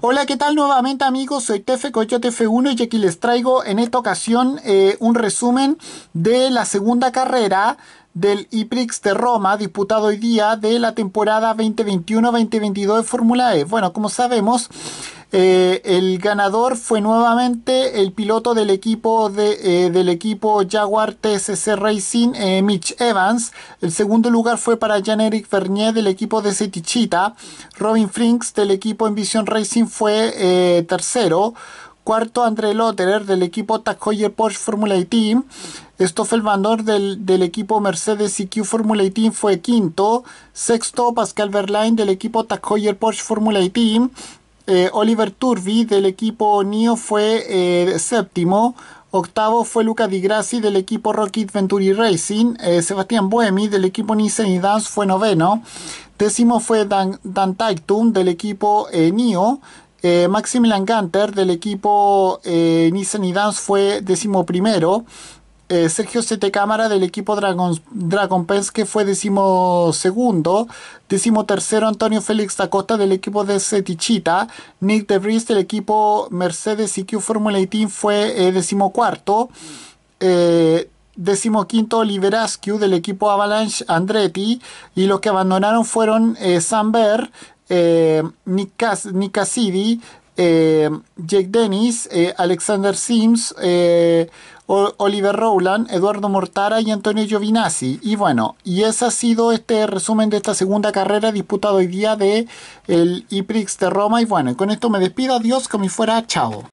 Hola, ¿qué tal nuevamente amigos? Soy Tefe 8 tf 1 y aquí les traigo en esta ocasión eh, un resumen de la segunda carrera del IPRIX de Roma, disputado hoy día de la temporada 2021-2022 de Fórmula E. Bueno, como sabemos, eh, el ganador fue nuevamente el piloto del equipo, eh, del equipo Jaguar TSC Racing, eh, Mitch Evans. El segundo lugar fue para Jan-Eric Vernier del equipo de Setichita. Robin Frinks del equipo Envision Racing fue tercero. Cuarto, André Lotterer del equipo Tag Porsche Formula E Team. fue el del, del, equipo Mercedes EQ Formula 18, e Team fue quinto. Sexto, Pascal Verlaine del equipo Tag Porsche Formula 18. E Team. Eh, Oliver Turbi del equipo NIO fue eh, séptimo. Octavo fue Luca Di Grassi del equipo Rocket Venturi Racing. Eh, Sebastián Buemi del equipo Nissan y Dance fue noveno. Décimo fue Dan, Dan Taitum del equipo NIO. Eh, Maximilian Ganter del equipo eh, Nissan y Dance fue decimoprimero. primero. Eh, Sergio Sete del equipo Dragon, Dragon Penske fue decimosegundo. tercero Antonio Félix da del equipo de Setichita. Nick De del equipo Mercedes IQ Formula 18 fue decimocuarto. decimoquinto Askew del equipo Avalanche Andretti. Y los que abandonaron fueron Samber eh, Nick, eh, Jake Dennis, eh, Alexander Sims, eh, Oliver Rowland, Eduardo Mortara y Antonio Giovinazzi. Y bueno, y ese ha sido este resumen de esta segunda carrera disputada hoy día de el IPRIX de Roma. Y bueno, con esto me despido. Adiós, como fuera. Chao.